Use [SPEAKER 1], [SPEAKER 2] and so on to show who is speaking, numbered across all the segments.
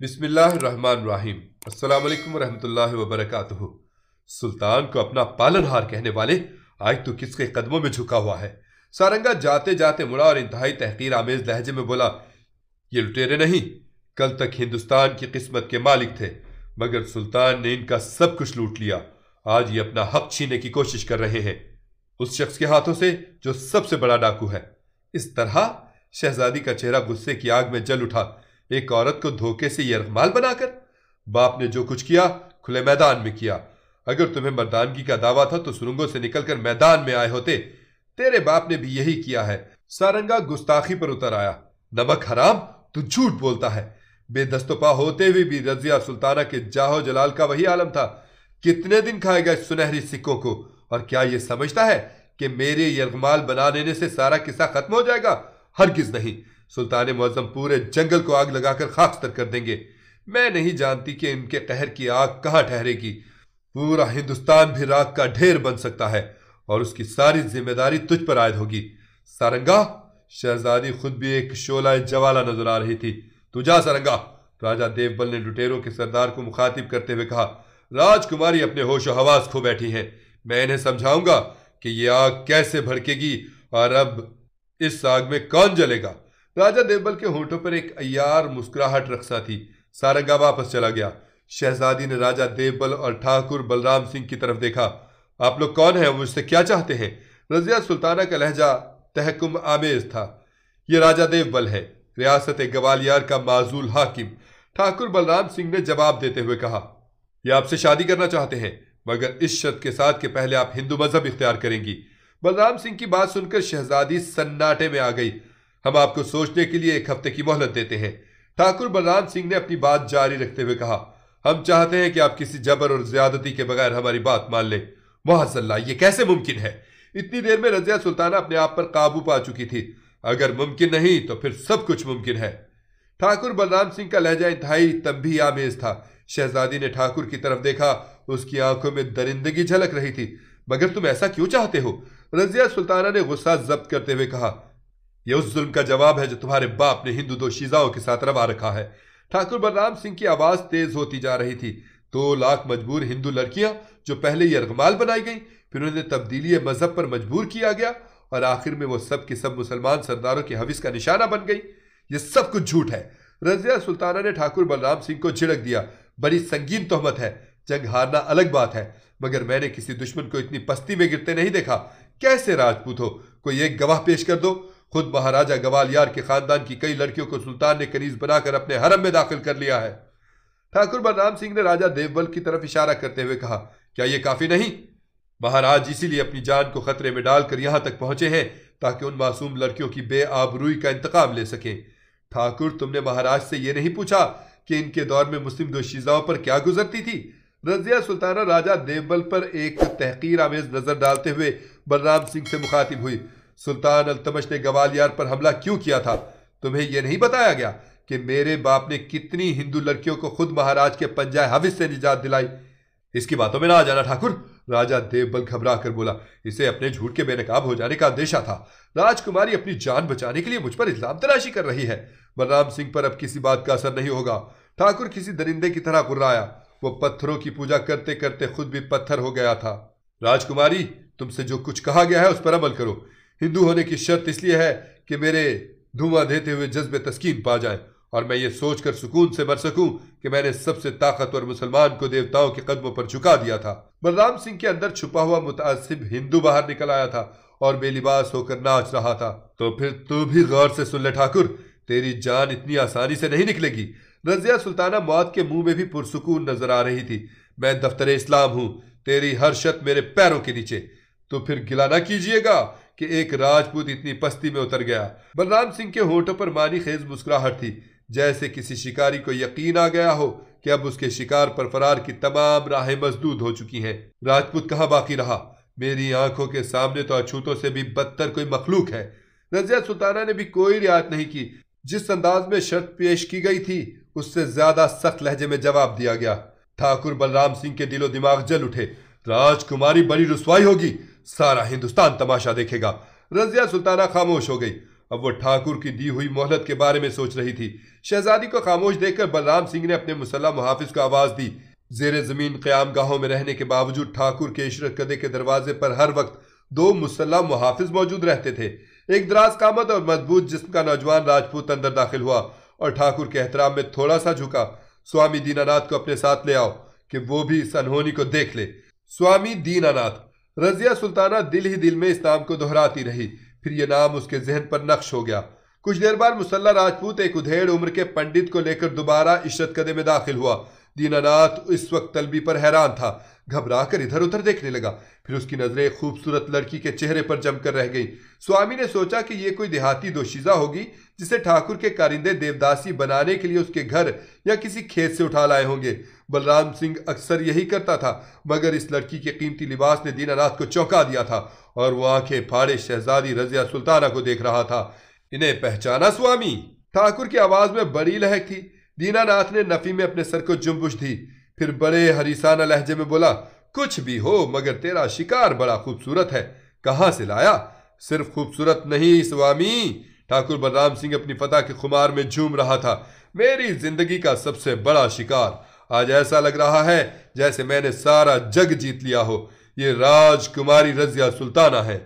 [SPEAKER 1] बिस्मिल्लाहिर्रहमानिर्रहीम अस्सलाम वालेकुम रहमतुल्लाहि व सुल्तान को अपना पालनहार कहने वाले आज तो किसके कदमों में झुका हुआ है सारंगा जाते जाते मुड़ा और इंतहाई तहकीर आमेज लहजे में बोला ये लुटेरे नहीं कल तक हिंदुस्तान की किस्मत के मालिक थे मगर सुल्तान ने इनका सब कुछ लूट लिया आज ये अपना हक छीनने की कोशिश कर रहे हैं उस शख्स के हाथों से जो सबसे बड़ा डाकू है इस तरह शहजादी का चेहरा गुस्से की आग में जल उठा एक औरत को धोखे से यरमाल बनाकर बाप ने जो कुछ किया खुले मैदान में किया अगर तुम्हें मर्दानगी का दावा था तो सुरंगों से निकलकर मैदान में आए होते तेरे बाप ने भी यही किया है सारंगा गुस्ताखी पर उतर आया नमक हराम तू झूठ बोलता है बेदस्तपा होते हुए भी रजिया सुल्ताना के जाहो जलाल का वही आलम था कितने दिन खाएगा इस सुनहरी सिक्कों को और क्या यह समझता है कि मेरे यरगमाल बना देने से सारा किस्सा खत्म हो जाएगा हरगिज नहीं सुल्तान मौजम पूरे जंगल को आग लगाकर खाकस्तर कर देंगे मैं नहीं जानती कि इनके कहर की आग कहाँ ठहरेगी पूरा हिंदुस्तान भी राग का ढेर बन सकता है और उसकी सारी जिम्मेदारी तुझ पर आयद होगी सारंगा शहजादी खुद भी एक शोला जवाला नजर आ रही थी तू जा सारंगा राजा देवबल ने लुटेरों के सरदार को मुखातिब करते हुए कहा राजकुमारी अपने होश हवास खो बैठी है मैं इन्हें समझाऊंगा कि ये आग कैसे भड़केगी और अब इस आग में कौन जलेगा राजा देवबल के होठों पर एक अयार मुस्कुराहट रखसा थी सारंगा वापस चला गया शहजादी ने राजा देवबल और ठाकुर बलराम सिंह की तरफ देखा आप लोग कौन हैं मुझसे क्या चाहते हैं रजिया सुल्ताना का लहजा तहकुम आमेज था यह राजा देवबल है रियासत ग्वालियर का माजूल हाकिम ठाकुर बलराम सिंह ने जवाब देते हुए कहा यह आपसे शादी करना चाहते हैं मगर इस शर्त के साथ के पहले आप हिंदू मजहब इख्तियार करेंगी बलराम सिंह की बात सुनकर शहजादी सन्नाटे में आ गई हम आपको सोचने के लिए एक हफ्ते की मोहलत देते हैं ठाकुर बलराम सिंह ने अपनी बात जारी रखते हुए कहा हम चाहते हैं कि आप किसी जबर और ज्यादती के बगैर हमारी बात मान लें वाह ये कैसे मुमकिन है इतनी देर में रजिया सुल्ताना अपने आप पर काबू पा चुकी थी अगर मुमकिन नहीं तो फिर सब कुछ मुमकिन है ठाकुर बलराम सिंह का लहजा इंतहाई भी आमेज था शहजादी ने ठाकुर की तरफ देखा उसकी आंखों में दरिंदगी झलक रही थी मगर तुम ऐसा क्यों चाहते हो रजिया सुल्ताना ने गुस्सा जब्त करते हुए कहा यह उस जुल्म का जवाब है जो तुम्हारे बाप ने हिंदू शीज़ाओं के साथ रवा रखा है ठाकुर बलराम सिंह की आवाज तेज होती जा रही थी दो लाख मजबूर हिंदू लड़कियां जो पहले यरगमाल बनाई गई फिर उन्हें तब्दीली मजहब पर मजबूर किया गया और आखिर में वो सब के सब मुसलमान सरदारों की हविस का निशाना बन गई ये सब कुछ झूठ है रजिया सुल्ताना ने ठाकुर बलराम सिंह को झिड़क दिया बड़ी संगीन तोहमत है जंग हारना अलग बात है मगर मैंने किसी दुश्मन को इतनी पस्ती में गिरते नहीं देखा कैसे राजपूत हो कोई एक गवाह पेश कर दो खुद महाराजा गवालियार के खानदान की कई लड़कियों को सुल्तान ने कनीज बनाकर अपने हरम में दाखिल कर लिया है ठाकुर बलराम सिंह ने राजा देवबल की तरफ इशारा करते हुए कहा क्या ये काफी नहीं महाराज इसीलिए अपनी जान को खतरे में डालकर यहां तक पहुंचे हैं ताकि उन मासूम लड़कियों की आबरूई का इंतकाम ले सकें ठाकुर तुमने महाराज से ये नहीं पूछा कि इनके दौर में मुस्लिम दोशीजाओं पर क्या गुजरती थी रजिया सुल्ताना राजा देवबल पर एक तहकीर आमेज नजर डालते हुए बलराम सिंह से मुखातिब हुई सुल्तान अल्तमश ने गवालियार पर हमला क्यों किया था तुम्हें यह नहीं बताया गया कि मेरे बाप ने कितनी हिंदू लड़कियों को खुद महाराज के पंजाय हविस से निजात दिलाई इसकी बातों में ना आ जाना ठाकुर राजा देवबल घबरा कर बोला इसे अपने झूठ के बेनकाब हो जाने का अंदेशा था राजकुमारी अपनी जान बचाने के लिए मुझ पर इल्जाम तराशी कर रही है बलराम सिंह पर अब किसी बात का असर नहीं होगा ठाकुर किसी दरिंदे की तरह गुर्राया वो पत्थरों की पूजा करते करते खुद भी पत्थर हो गया था राजकुमारी तुमसे जो कुछ कहा गया है उस पर अमल करो हिंदू होने की शर्त इसलिए है कि मेरे धुआं देते हुए जज्बे तस्कीन पा जाए और मैं ये सोचकर सुकून से मर सकूं कि मैंने सबसे ताकतवर मुसलमान को देवताओं के कदमों पर झुका दिया था बलराम सिंह के अंदर छुपा हुआ मुतासिब हिंदू बाहर निकल आया था और बेलिबास होकर नाच रहा था तो फिर तू भी गौर से सुन ले ठाकुर तेरी जान इतनी आसानी से नहीं निकलेगी रजिया सुल्ताना मौत के मुंह में भी पुरसकून नजर आ रही थी मैं दफ्तर इस्लाम हूँ तेरी हर शत मेरे पैरों के नीचे तो फिर गिला ना कीजिएगा कि एक राजपूत इतनी पस्ती में उतर गया बलराम सिंह के होठों पर मानी खेज मुस्कुराहट थी जैसे किसी शिकारी को यकीन आ गया हो कि अब उसके शिकार पर फरार की तमाम राहें मजदूद हो चुकी हैं राजपूत कहाँ बाकी रहा मेरी आंखों के सामने तो अछूतों से भी बदतर कोई मखलूक है रजिया सुल्ताना ने भी कोई रियायत नहीं की जिस अंदाज में शर्त पेश की गई थी उससे ज्यादा सख्त लहजे में जवाब दिया गया ठाकुर बलराम सिंह के दिलो दिमाग जल उठे राजकुमारी बड़ी रसवाई होगी सारा हिंदुस्तान तमाशा देखेगा रजिया सुल्ताना खामोश हो गई अब वो ठाकुर की दी हुई मोहलत के बारे में सोच रही थी शहजादी को खामोश देखकर बलराम सिंह ने अपने मुसल्ह मुहाफिज को आवाज दी जेर जमीन क्याम गाहों में रहने के बावजूद ठाकुर के इशरत कदे के दरवाजे पर हर वक्त दो मुसल्ला मुहाफिज मौजूद रहते थे एक दराज कामत और मजबूत जिसम का नौजवान राजपूत अंदर दाखिल हुआ और ठाकुर के एहतराम में थोड़ा सा झुका स्वामी दीनानाथ को अपने साथ ले आओ कि वो भी इस अनहोनी को देख ले स्वामी दीनानाथ रजिया सुल्ताना दिल ही दिल में इस नाम को दोहराती रही फिर यह नाम उसके जहन पर नक्श हो गया कुछ देर बाद मुसल्ला राजपूत एक उधेड़ उम्र के पंडित को लेकर दोबारा इशरत कदे में दाखिल हुआ दीनानाथ इस वक्त तलबी पर हैरान था घबरा कर इधर उधर देखने लगा फिर उसकी नजरें खूबसूरत लड़की के चेहरे पर जमकर रह गई स्वामी ने सोचा कि ये कोई देहाती दोशीजा होगी जिसे ठाकुर के कारिंदे देवदासी बनाने के लिए उसके घर या किसी खेत से उठा लाए होंगे बलराम सिंह अक्सर यही करता था मगर इस लड़की के कीमती लिबास ने दीनानाथ को चौंका दिया था और वो आंखें फाड़े शहजादी रजिया सुल्ताना को देख रहा था इन्हें पहचाना स्वामी ठाकुर की आवाज में बड़ी लहक थी दीनानाथ ने नफी में अपने सर को जुम्बुश दी फिर बड़े हरीसाना लहजे में बोला कुछ भी हो मगर तेरा शिकार बड़ा खूबसूरत है कहाँ से लाया सिर्फ खूबसूरत नहीं स्वामी ठाकुर बलराम सिंह अपनी फतह के खुमार में झूम रहा था मेरी जिंदगी का सबसे बड़ा शिकार आज ऐसा लग रहा है जैसे मैंने सारा जग जीत लिया हो ये राजकुमारी रजिया सुल्ताना है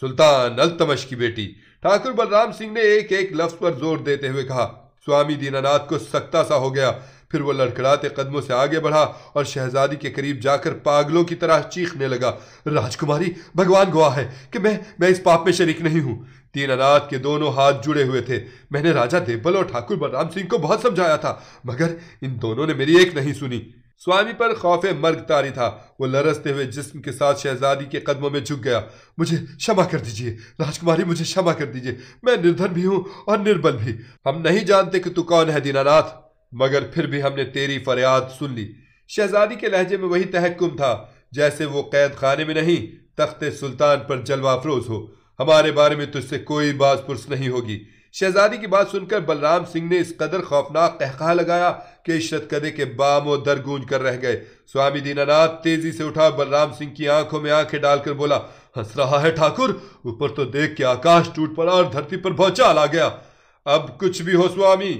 [SPEAKER 1] सुल्तान अलतमश की बेटी ठाकुर बलराम सिंह ने एक एक लफ्ज पर जोर देते हुए कहा स्वामी दीनानाथ को सख्ता सा हो गया फिर वो लड़खड़ाते कदमों से आगे बढ़ा और शहजादी के करीब जाकर पागलों की तरह चीखने लगा राजकुमारी भगवान गवाह है कि मैं मैं इस पाप में शरीक नहीं हूं तीन अनाथ के दोनों हाथ जुड़े हुए थे मैंने राजा देवबल और ठाकुर बलराम सिंह को बहुत समझाया था मगर इन दोनों ने मेरी एक नहीं सुनी स्वामी पर खौफे मर्ग तारी था वो लरसते हुए जिस्म के साथ शहजादी के कदमों में झुक गया मुझे क्षमा कर दीजिए राजकुमारी मुझे क्षमा कर दीजिए मैं निर्धन भी हूँ और निर्बल भी हम नहीं जानते कि तू कौन है दीनानाथ मगर फिर भी हमने तेरी फरियाद सुन ली शहजादी के लहजे में वही तहकुम था जैसे वो कैद खाने में नहीं तख्त सुल्तान पर जलवा अफरोज हो हमारे बारे में तुझसे कोई बात पुरस नहीं होगी शहजादी की बात सुनकर बलराम सिंह ने इस कदर खौफनाक कहका लगाया कि इशरत कदे के बाम और दर गूंज कर रह गए स्वामी दीनानाथ तेजी से उठा बलराम सिंह की आंखों में आंखें डालकर बोला हंस रहा है ठाकुर ऊपर तो देख के आकाश टूट पड़ा और धरती पर भौचाल आ गया अब कुछ भी हो स्वामी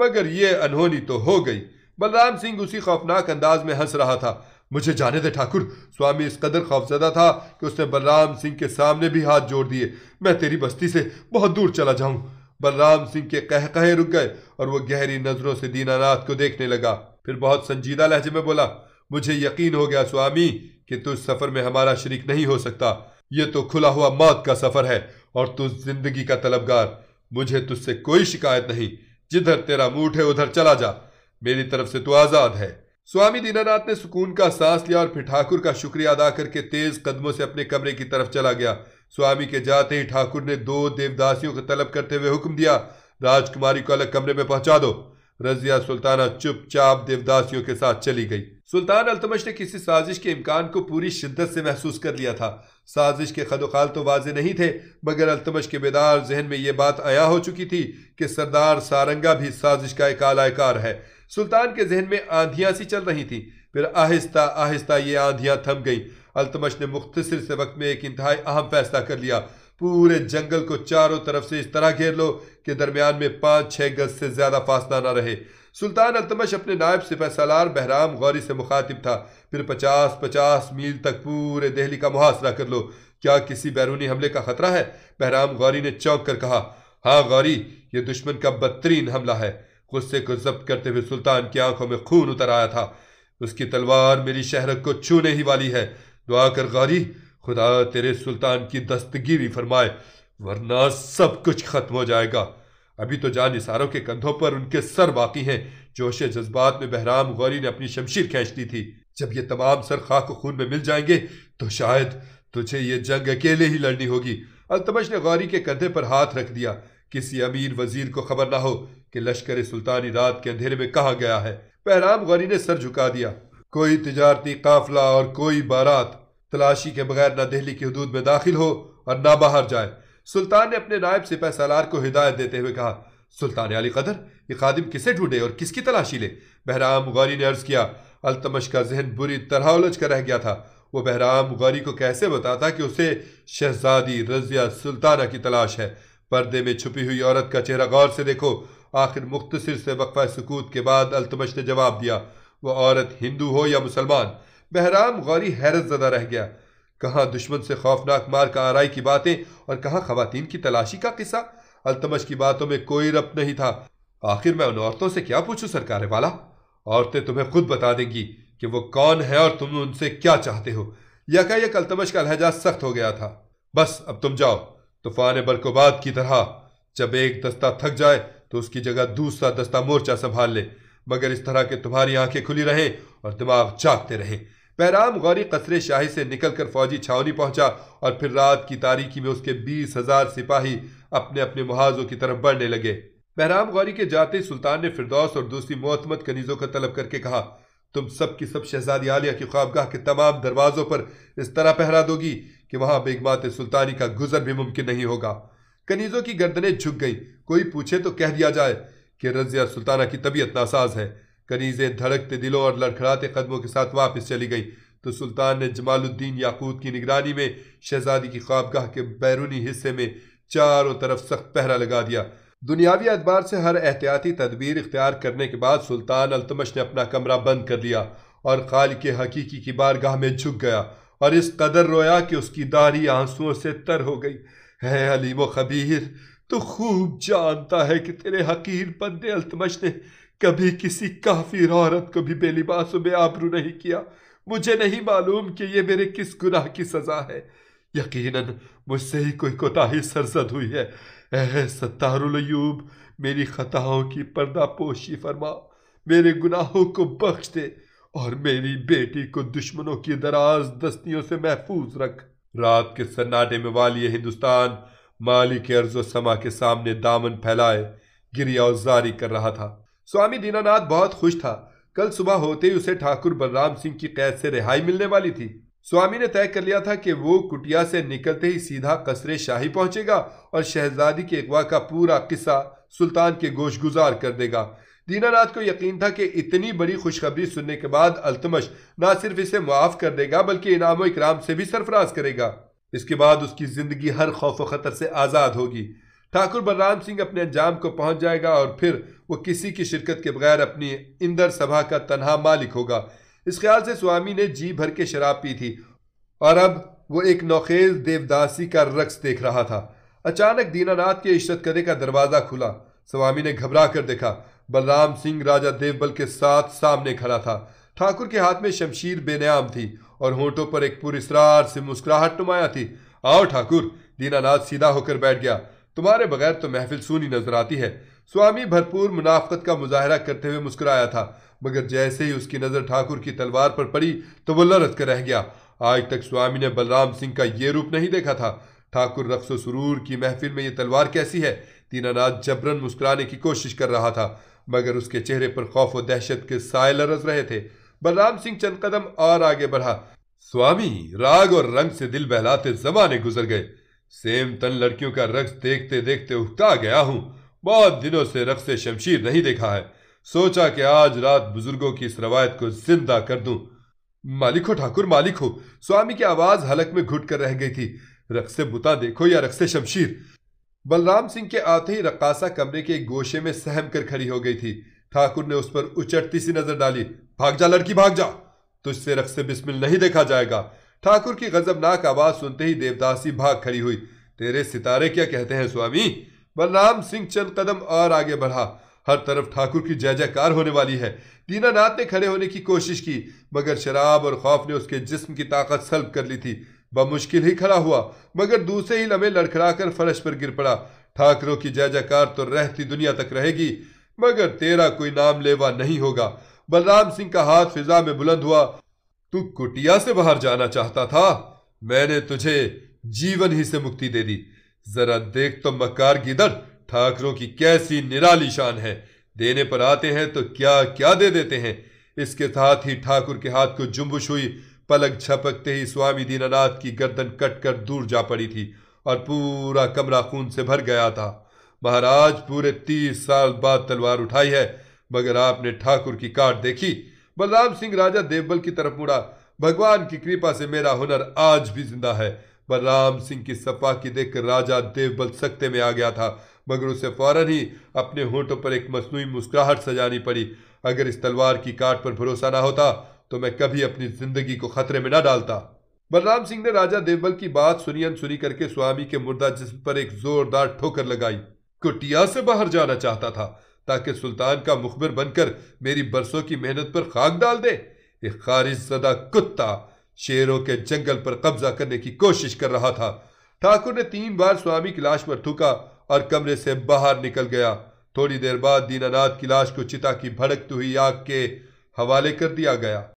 [SPEAKER 1] मगर ये अनहोनी तो हो गई बलराम सिंह उसी खौफनाक अंदाज में हंस रहा था मुझे जाने दे ठाकुर स्वामी इस कदर खौफजदा था कि उसने बलराम सिंह के सामने भी हाथ जोड़ दिए मैं तेरी बस्ती से बहुत दूर चला जाऊं बलराम सिंह के कह कहे रुक गए और वो गहरी नजरों से दीनानाथ को देखने लगा फिर बहुत संजीदा लहजे में बोला मुझे यकीन हो गया स्वामी कि तुझ सफर में हमारा शरीक नहीं हो सकता ये तो खुला हुआ मौत का सफर है और तुझ जिंदगी का तलबगार मुझे तुझसे कोई शिकायत नहीं जिधर तेरा मूठ है उधर चला जा मेरी तरफ से तू आजाद है स्वामी दीनानाथ ने सुकून का सांस लिया और फिर ठाकुर का शुक्रिया अदा करके तेज कदमों से अपने कमरे की तरफ चला गया स्वामी के जाते ही ठाकुर ने दो देवदासियों को तलब करते हुए हुक्म दिया राजकुमारी को अलग कमरे में पहुंचा दो रजिया सुल्ताना चुपचाप देवदासियों के साथ चली गई सुल्तान अल्तमश ने किसी साजिश के इम्कान को पूरी शिद्दत से महसूस कर लिया था साजिश के खदोखाल तो वाजे नहीं थे मगर अलतमश के बेदार जहन में ये बात आया हो चुकी थी कि सरदार सारंगा भी साजिश का एक आलायकार है सुल्तान के जहन में आंधियाँ सी चल रही थी फिर आहिस्ता आहिस्ता ये आंधियाँ थम गईं अल्तमश ने मुख्तसर से वक्त में एक इंतहाई अहम फैसला कर लिया पूरे जंगल को चारों तरफ से इस तरह घेर लो कि दरमियान में पाँच छः गज से ज़्यादा फासला ना रहे सुल्तान अल्तमश अपने नायब सिपह सालार बहराम गौरी से मुखातिब था फिर पचास पचास मील तक पूरे दहली का मुहासरा कर लो क्या किसी बैरूनी हमले का खतरा है बहराम गौरी ने चौंक कर कहा हाँ गौरी ये दुश्मन का बदतरीन हमला है गुस्से को जब्त करते हुए सुल्तान की आंखों में खून उतर आया था उसकी तलवार मेरी शहरत को छूने ही वाली है दुआ कर गौरी खुदा तेरे सुल्तान की दस्तगिरी फरमाए वरना सब कुछ खत्म हो जाएगा अभी तो जान इशारों के कंधों पर उनके सर बाकी हैं जोश जज्बात में बहराम गौरी ने अपनी शमशीर खींच दी थी जब ये तमाम सर खाक खून में मिल जाएंगे तो शायद तुझे ये जंग अकेले ही लड़नी होगी अलतमश ने गौरी के कंधे पर हाथ रख दिया किसी अमीर वजीर को खबर ना हो कि लश्कर सुल्तानी रात के अंधेरे में कहा गया है बहराम गौरी ने सर झुका दिया कोई तजारती काफिला और कोई बारात तलाशी के बगैर ना दिल्ली की हदूद में दाखिल हो और ना बाहर जाए सुल्तान ने अपने नायब सिपह सालार को हिदायत देते हुए कहा सुल्तान अली कदर ये खादिम किसे ढूंढे और किसकी तलाशी ले बहराम गौरी ने अर्ज किया अलतमश का जहन बुरी तरह उलझ कर रह गया था वो बहराम गौरी को कैसे बताता कि उसे शहजादी रजिया सुल्ताना की तलाश है पर्दे में छुपी हुई औरत का चेहरा गौर से देखो आखिर मुख्तसर से वक्फा सकूत के बाद अलतमश ने जवाब दिया वह औरत हिंदू हो या मुसलमान बहराम गौरी हैरत ज़दा रह गया कहाँ दुश्मन से खौफनाक मार का आरई की बातें और कहाँ खवतिन की तलाशी का किस्सा अल्तमश की बातों में कोई रब नहीं था आखिर मैं उन औरतों से क्या पूछूं सरकार वाला औरतें तुम्हें खुद बता देंगी कि वो कौन है और तुम उनसे क्या चाहते हो यकायक अल्तमश का लहजा सख्त हो गया था बस अब तुम जाओ तूफान बरकोबाद की तरह जब एक दस्ता थक जाए तो उसकी जगह दूसरा दस्ता मोर्चा संभाल ले मगर इस तरह के तुम्हारी आंखें खुली रहें और दिमाग चाकते रहें पैराम गौरी कसरे शाही से निकलकर फौजी छावनी पहुंचा और फिर रात की तारीखी में उसके बीस हजार सिपाही अपने अपने मुहाज़ों की तरफ बढ़ने लगे बहराम गौरी के जाते सुल्तान ने फिरदौस और दूसरी मोहतमत कनीजों का तलब करके कहा तुम सब की सब शहजादी आलिया की ख्वाबगाह के तमाम दरवाजों पर इस तरह पहरा दोगी कि वहां बेगमात सुल्तानी का गुजर भी मुमकिन नहीं होगा कनीजों की गर्दनें झुक गईं कोई पूछे तो कह दिया जाए कि रजिया सुल्ताना की तबीयत नासाज है कनीज़े धड़कते दिलों और लड़खड़ाते कदमों के साथ वापस चली गई तो सुल्तान ने जमालुद्दीन याकूत की निगरानी में शहजादी की ख्वाबगाह के बैरूनी हिस्से में चारों तरफ सख्त पहरा लगा दिया दुनियावी अतबार से हर एहतियाती तदबीर इख्तियार करने के बाद सुल्तान अल्तमश ने अपना कमरा बंद कर लिया और खाल के हकीकी की बारगाह में झुक गया और इस कदर रोया कि उसकी दाढ़ी आंसुओं से तर हो गई है अलीम खबीर तो खूब जानता है कि तेरे हकीर बंदे अल्तमश ने कभी किसी काफिर औरत को भी बेलिबासों में आबरू नहीं किया मुझे नहीं मालूम कि यह मेरे किस गुनाह की सजा है यकीनन मुझसे ही कोई कोताही सरजद हुई है अह सत्तारूब मेरी खताओं की पर्दा पोशी फरमा मेरे गुनाहों को बख्श दे और मेरी बेटी को दुश्मनों की दराज दस्तियों से महफूज रख रात के सन्नाटे में वाली हिंदुस्तान मालिक अर्जो समा के सामने दामन फैलाए गिरिया और जारी कर रहा था स्वामी दीनानाथ बहुत खुश था कल सुबह होते ही उसे ठाकुर बलराम सिंह की कैद से रिहाई मिलने वाली थी स्वामी ने तय कर लिया था कि वो कुटिया से निकलते ही सीधा कसरे शाही पहुंचेगा और शहजादी के अगवा का पूरा किस्सा सुल्तान के गोश गुजार कर देगा दीनानाथ को यकीन था कि इतनी बड़ी खुशखबरी सुनने के बाद अल्तमश ना सिर्फ इसे मुआफ़ कर देगा बल्कि इनाम इकराम से भी सरफराज करेगा इसके बाद उसकी ज़िंदगी हर खौफ व ख़तर से आज़ाद होगी ठाकुर बलराम सिंह अपने अंजाम को पहुंच जाएगा और फिर वो किसी की शिरकत के बगैर अपनी इंदर सभा का तनहा मालिक होगा इस ख्याल से स्वामी ने जी भर के शराब पी थी और अब वो एक नौखेज देवदासी का रक्स देख रहा था अचानक दीनानाथ के इशरत करे का दरवाज़ा खुला स्वामी ने घबरा कर देखा बलराम सिंह राजा देवबल के साथ सामने खड़ा था ठाकुर के हाथ में शमशीर बेनयाम थी और होठों पर एक पुरस्रार से मुस्कुराहट नुमाया थी आओ ठाकुर दीनानाथ सीधा होकर बैठ गया तुम्हारे बगैर तो महफिल सूनी नजर आती है स्वामी भरपूर मुनाफ्त का मुजाहरा करते हुए मुस्कुराया था मगर जैसे ही उसकी नज़र ठाकुर की तलवार पर पड़ी तो वो लरस कर रह गया आज तक स्वामी ने बलराम सिंह का ये रूप नहीं देखा था ठाकुर रक्सो सुरूर की महफिल में ये तलवार कैसी है तीनानाथ जबरन मुस्कुराने की कोशिश कर रहा था मगर उसके चेहरे पर खौफ और दहशत के साय लरस रहे थे बलराम सिंह चंद कदम और आगे बढ़ा स्वामी राग और रंग से दिल बहलाते जमाने गुजर गए सेम तन लड़कियों का रक्स देखते देखते उकता गया हूं बहुत दिनों से रक्स शमशीर नहीं देखा है सोचा कि आज रात बुजुर्गों की इस रवायत को जिंदा कर दूं मालिक हो ठाकुर मालिक हो स्वामी की आवाज हलक में घुट कर रह गई थी रक्स बुता देखो या रक्स शमशीर बलराम सिंह के आते ही रक्कासा कमरे के एक गोशे में सहम कर खड़ी हो गई थी ठाकुर ने उस पर उचटती सी नजर डाली भाग जा लड़की भाग जा तुझसे रक्स बिस्मिल नहीं देखा जाएगा ठाकुर की गजबनाक आवाज सुनते ही देवदासी भाग खड़ी हुई तेरे सितारे क्या कहते हैं स्वामी बलराम सिंह चंद कदम और आगे बढ़ा हर तरफ ठाकुर की जय जयकार होने वाली है नाथ ने खड़े होने की कोशिश की मगर शराब और खौफ ने उसके जिस्म की ताकत सल्ब कर ली थी बमुश्किल ही खड़ा हुआ मगर दूसरे ही लम्हे लड़खड़ाकर फर्श पर गिर पड़ा ठाकरों की जय जयकार तो रहती दुनिया तक रहेगी मगर तेरा कोई नाम लेवा नहीं होगा बलराम सिंह का हाथ फिजा में बुलंद हुआ तू कुटिया से बाहर जाना चाहता था मैंने तुझे जीवन ही से मुक्ति दे दी जरा देख तो मकार गिदड़ ठाकरों की कैसी निराली शान है देने पर आते हैं तो क्या क्या दे देते हैं इसके साथ ही ठाकुर के हाथ को जुम्बुश हुई पलक छपकते ही स्वामी दीनानाथ की गर्दन कट कर दूर जा पड़ी थी और पूरा कमरा खून से भर गया था महाराज पूरे तीस साल बाद तलवार उठाई है मगर आपने ठाकुर की काट देखी बलराम सिंह राजा देवबल की तरफ मुड़ा भगवान की कृपा से मेरा हुनर आज भी जिंदा है बलराम सिंह की सफा की देखकर राजा देवबल सकते में आ गया था मगर उसे फौरन ही अपने होठों पर एक मसनू मुस्कुराहट सजानी पड़ी अगर इस तलवार की काट पर भरोसा ना होता तो मैं कभी अपनी जिंदगी को खतरे में ना डालता बलराम सिंह ने राजा देवबल की बात सुनी अनसुनी करके स्वामी के मुर्दा जिस्म पर एक जोरदार ठोकर लगाई कुटिया से बाहर जाना चाहता था ताकि सुल्तान का मुखबिर बनकर मेरी बरसों की मेहनत पर खाक डाल दे एक खारिज सदा कुत्ता शेरों के जंगल पर कब्जा करने की कोशिश कर रहा था ठाकुर ने तीन बार स्वामी की लाश पर थूका और कमरे से बाहर निकल गया थोड़ी देर बाद दीनानाथ की लाश को चिता की भड़कती हुई आग के हवाले कर दिया गया